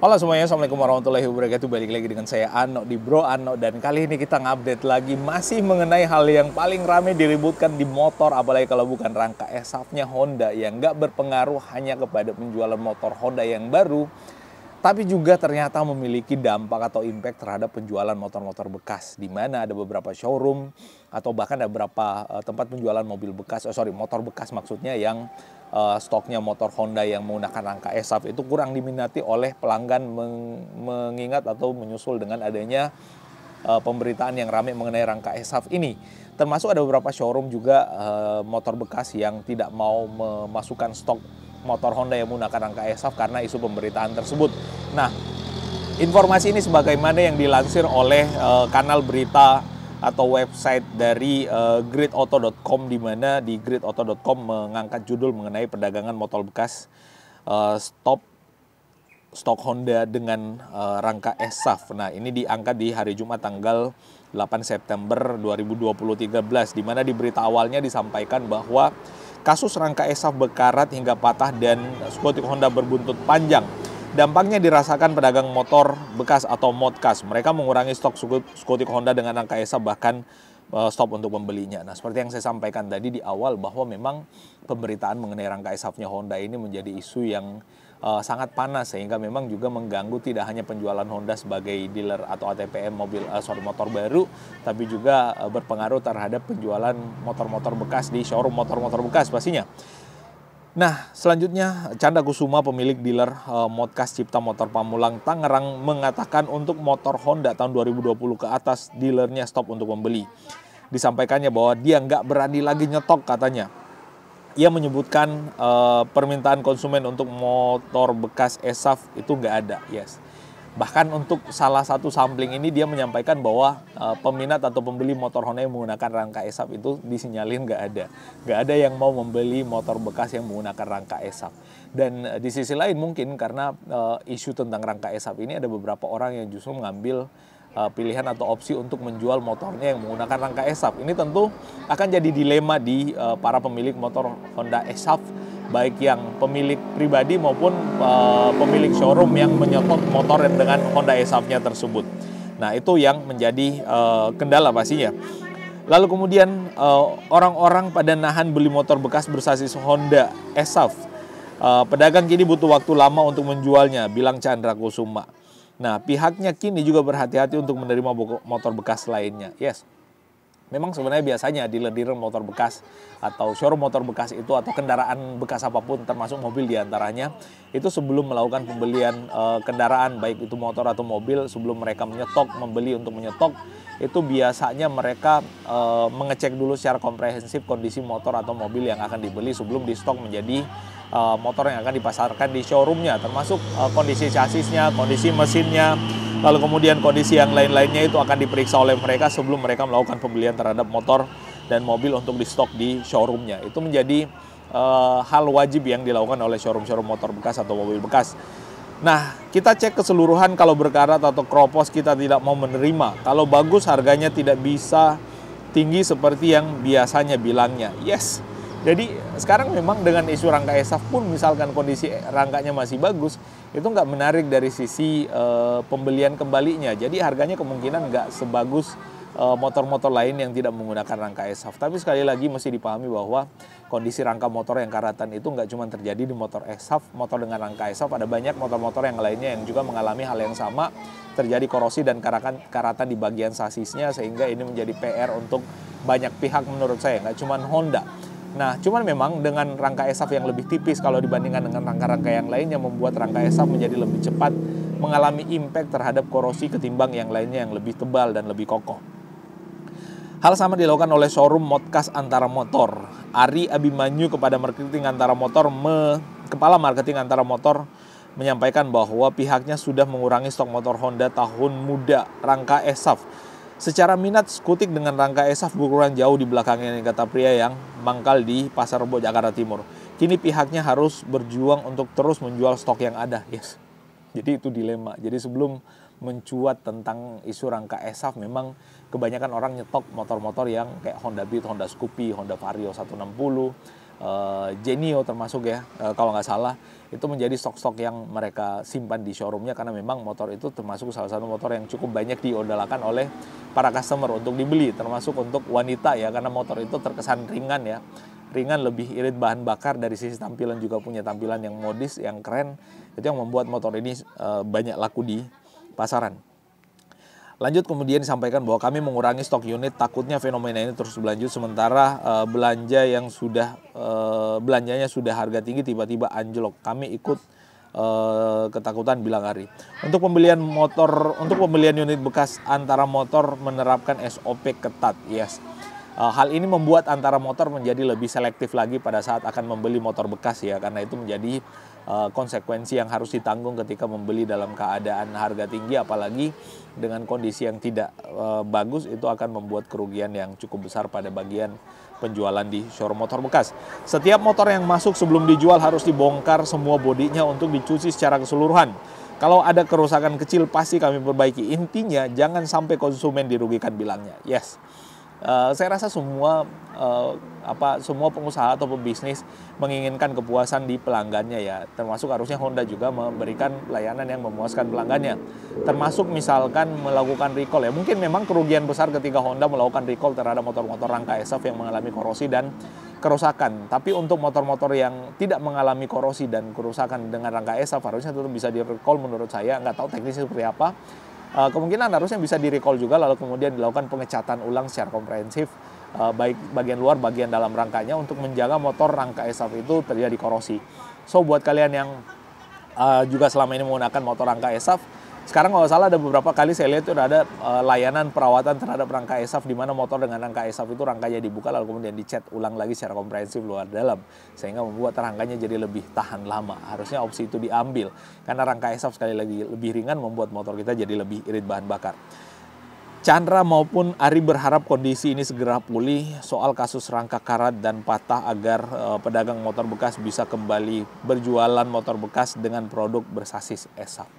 Halo semuanya, Assalamualaikum warahmatullahi wabarakatuh Balik lagi dengan saya Ano di Bro Ano Dan kali ini kita ngupdate lagi Masih mengenai hal yang paling rame diributkan di motor Apalagi kalau bukan rangka esafnya Honda Yang nggak berpengaruh hanya kepada penjualan motor Honda yang baru tapi juga ternyata memiliki dampak atau impact terhadap penjualan motor-motor bekas di mana ada beberapa showroom atau bahkan ada beberapa uh, tempat penjualan mobil bekas oh sorry motor bekas maksudnya yang uh, stoknya motor Honda yang menggunakan rangka ESAF itu kurang diminati oleh pelanggan meng mengingat atau menyusul dengan adanya uh, pemberitaan yang ramai mengenai rangka ESAF ini termasuk ada beberapa showroom juga uh, motor bekas yang tidak mau memasukkan stok motor Honda yang menggunakan rangka ESAF karena isu pemberitaan tersebut. Nah, informasi ini sebagaimana yang dilansir oleh uh, kanal berita atau website dari uh, eh, gridauto.com di mana di gridauto.com mengangkat judul mengenai perdagangan motor bekas uh, eh, stop stok Honda dengan uh, rangka ESAF. Nah, ini diangkat di hari Jumat tanggal 8 September 2023 di mana di berita awalnya disampaikan bahwa kasus rangka esaf berkarat hingga patah dan skotik Honda berbuntut panjang. Dampaknya dirasakan pedagang motor bekas atau modkas. Mereka mengurangi stok skotik Honda dengan rangka esaf bahkan eh, stop untuk membelinya. Nah, seperti yang saya sampaikan tadi di awal bahwa memang pemberitaan mengenai rangka esafnya Honda ini menjadi isu yang uh, sangat panas sehingga memang juga mengganggu tidak hanya penjualan Honda sebagai dealer atau ATPM mobil uh, sorry motor baru tapi juga uh, berpengaruh terhadap penjualan motor-motor bekas di showroom motor-motor bekas pastinya. Nah, selanjutnya Canda Kusuma pemilik dealer uh, Modcast Cipta Motor Pamulang Tangerang mengatakan untuk motor Honda tahun 2020 ke atas dealernya stop untuk membeli. Disampaikannya bahwa dia nggak berani lagi nyetok katanya ia menyebutkan uh, permintaan konsumen untuk motor bekas esaf itu nggak ada, yes. Bahkan untuk salah satu sampling ini dia menyampaikan bahwa uh, peminat atau pembeli motor Honda yang menggunakan rangka esaf itu disinyalir nggak ada, nggak ada yang mau membeli motor bekas yang menggunakan rangka esaf. Dan uh, di sisi lain mungkin karena uh, isu tentang rangka esaf ini ada beberapa orang yang justru mengambil Eh, pilihan atau opsi untuk menjual motornya yang menggunakan rangka esaf Ini tentu akan jadi dilema di eh, para pemilik motor Honda esaf baik yang pemilik pribadi maupun eh, pemilik showroom yang menyetok motor dengan Honda esafnya nya tersebut. Nah, itu yang menjadi kendala pastinya. Lalu kemudian orang-orang pada nahan beli motor bekas bersasis Honda ESAF. Uh, pedagang kini butuh waktu lama untuk menjualnya, bilang Chandra Kusuma. Nah, pihaknya kini juga berhati-hati untuk menerima motor bekas lainnya. Yes. Memang sebenarnya biasanya dealer-dealer motor bekas atau showroom motor bekas itu atau kendaraan bekas apapun termasuk mobil diantaranya itu sebelum melakukan pembelian e, kendaraan baik itu motor atau mobil sebelum mereka menyetok membeli untuk menyetok itu biasanya mereka e, mengecek dulu secara komprehensif kondisi motor atau mobil yang akan dibeli sebelum di stok menjadi e, motor yang akan dipasarkan di showroomnya termasuk e, kondisi chassisnya kondisi mesinnya Lalu kemudian kondisi yang lain-lainnya itu akan diperiksa oleh mereka sebelum mereka melakukan pembelian terhadap motor dan mobil untuk di stok di showroomnya. Itu menjadi uh, hal wajib yang dilakukan oleh showroom-showroom motor bekas atau mobil bekas. Nah, kita cek keseluruhan kalau berkarat atau kropos kita tidak mau menerima. Kalau bagus harganya tidak bisa tinggi seperti yang biasanya bilangnya. Yes, jadi sekarang memang dengan isu rangka esaf pun misalkan kondisi rangkanya masih bagus, itu nggak menarik dari sisi uh, pembelian kembalinya. Jadi harganya kemungkinan nggak sebagus eh, motor-motor lain yang tidak menggunakan rangka esaf. Tapi sekali lagi mesti dipahami bahwa kondisi rangka motor yang karatan itu nggak cuma terjadi di motor esaf, motor dengan rangka esaf ada banyak motor-motor yang lainnya yang juga mengalami hal yang sama, terjadi korosi dan karakan, karatan di bagian sasisnya sehingga ini menjadi PR untuk banyak pihak menurut saya, nggak cuma Honda. Nah, cuman memang dengan rangka esaf yang lebih tipis kalau dibandingkan dengan rangka-rangka yang lainnya membuat rangka esaf menjadi lebih cepat mengalami impact terhadap korosi ketimbang yang lainnya yang lebih tebal dan lebih kokoh. Hal sama dilakukan oleh showroom modcast antara motor. Ari Abimanyu kepada marketing antara motor me, kepala marketing antara motor menyampaikan bahwa pihaknya sudah mengurangi stok motor Honda tahun muda rangka esaf Secara minat, Skutik dengan rangka Esaf berukuran jauh di belakangnya, kata pria yang mangkal di Pasar Rebo, Jakarta Timur. Kini pihaknya harus berjuang untuk terus menjual stok yang ada. Yes. Jadi itu dilema. Jadi sebelum mencuat tentang isu rangka Esaf, memang kebanyakan orang nyetok motor-motor yang kayak Honda Beat, Honda Scoopy, Honda Vario 160, uh, eh, Genio termasuk ya eh, kalau nggak salah itu menjadi stok-stok yang mereka simpan di showroomnya karena memang motor itu termasuk salah satu motor yang cukup banyak diodalakan oleh para customer untuk dibeli termasuk untuk wanita ya karena motor itu terkesan ringan ya ringan lebih irit bahan bakar dari sisi tampilan juga punya tampilan yang modis yang keren itu yang membuat motor ini eh, banyak laku di pasaran. Lanjut kemudian disampaikan bahwa kami mengurangi stok unit takutnya fenomena ini terus berlanjut sementara uh, belanja yang sudah uh, belanjanya sudah harga tinggi tiba-tiba anjlok. Kami ikut uh, ketakutan bilang Ari. Untuk pembelian motor untuk pembelian unit bekas antara motor menerapkan SOP ketat. Yes. Eh, hal ini membuat antara motor menjadi lebih selektif lagi pada saat akan membeli motor bekas ya, karena itu menjadi eh, konsekuensi yang harus ditanggung ketika membeli dalam keadaan harga tinggi, apalagi dengan kondisi yang tidak eh, bagus itu akan membuat kerugian yang cukup besar pada bagian penjualan di showroom motor bekas. Setiap motor yang masuk sebelum dijual harus dibongkar semua bodinya untuk dicuci secara keseluruhan. Kalau ada kerusakan kecil pasti kami perbaiki. Intinya jangan sampai konsumen dirugikan bilangnya. Yes. Eh, saya rasa semua uh, apa semua pengusaha atau pebisnis menginginkan kepuasan di pelanggannya ya termasuk harusnya Honda juga memberikan layanan yang memuaskan pelanggannya termasuk misalkan melakukan recall ya mungkin memang kerugian besar ketika Honda melakukan recall terhadap motor-motor rangka SF yang mengalami korosi dan kerusakan tapi untuk motor-motor yang tidak mengalami korosi dan kerusakan dengan rangka SF harusnya tetap bisa direcall menurut saya nggak tahu teknisnya seperti apa uh, kemungkinan harusnya bisa direcall juga lalu kemudian dilakukan pengecatan ulang secara komprehensif uh, baik bagian luar bagian dalam rangkanya untuk menjaga motor rangka esaf itu terjadi korosi. So buat kalian yang uh, juga selama ini menggunakan motor rangka esaf sekarang kalau salah ada beberapa kali saya lihat itu ada uh, layanan perawatan terhadap rangka esaf di mana motor dengan rangka esaf itu rangkanya dibuka lalu kemudian dicat ulang lagi secara komprehensif luar dalam sehingga membuat rangkanya jadi lebih tahan lama. Harusnya opsi itu diambil karena rangka esaf sekali lagi lebih ringan membuat motor kita jadi lebih irit bahan bakar. Chandra maupun Ari berharap kondisi ini segera pulih soal kasus rangka karat dan patah agar e, pedagang motor bekas bisa kembali berjualan motor bekas dengan produk bersasis esaf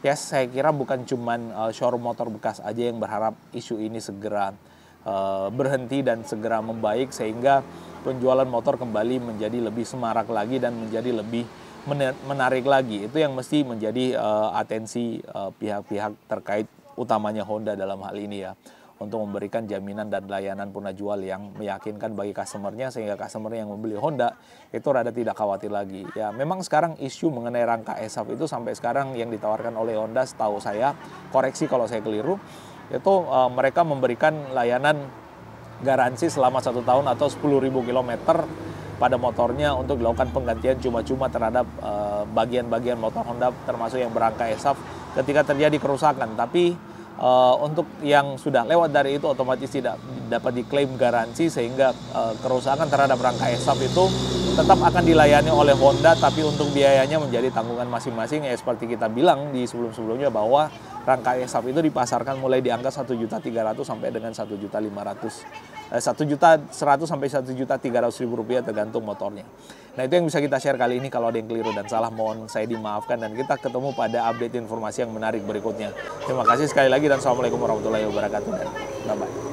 ya saya kira bukan cuman eh, showroom motor bekas aja yang berharap isu ini segera eh, berhenti dan segera membaik sehingga penjualan motor kembali menjadi lebih semarak lagi dan menjadi lebih menarik lagi. Itu yang mesti menjadi eh, atensi pihak-pihak pihak -pihak terkait utamanya Honda dalam hal ini ya untuk memberikan jaminan dan layanan purna jual yang meyakinkan bagi customernya sehingga customer yang membeli Honda itu rada tidak khawatir lagi. Ya, memang sekarang isu mengenai rangka ESAF itu sampai sekarang yang ditawarkan oleh Honda setahu saya, koreksi kalau saya keliru, itu uh, mereka memberikan layanan garansi selama satu tahun atau 10.000 km pada motornya untuk dilakukan penggantian cuma-cuma terhadap eh, bagian-bagian uh, motor Honda termasuk yang berangka ESAF ketika terjadi kerusakan. Tapi Uh, untuk yang sudah lewat dari itu otomatis tidak dapat diklaim garansi sehingga uh, kerusakan terhadap rangka esap itu tetap akan dilayani oleh Honda tapi untuk biayanya menjadi tanggungan masing-masing ya seperti kita bilang di sebelum-sebelumnya bahwa rangka ESAP itu dipasarkan mulai di angka 1.300 sampai dengan 1.500 satu eh, satu juta seratus sampai satu juta tiga ratus ribu rupiah tergantung motornya. Nah itu yang bisa kita share kali ini kalau ada yang keliru dan salah mohon saya dimaafkan dan kita ketemu pada update informasi yang menarik berikutnya. Terima kasih sekali lagi dan assalamualaikum warahmatullahi wabarakatuh dan bye bye.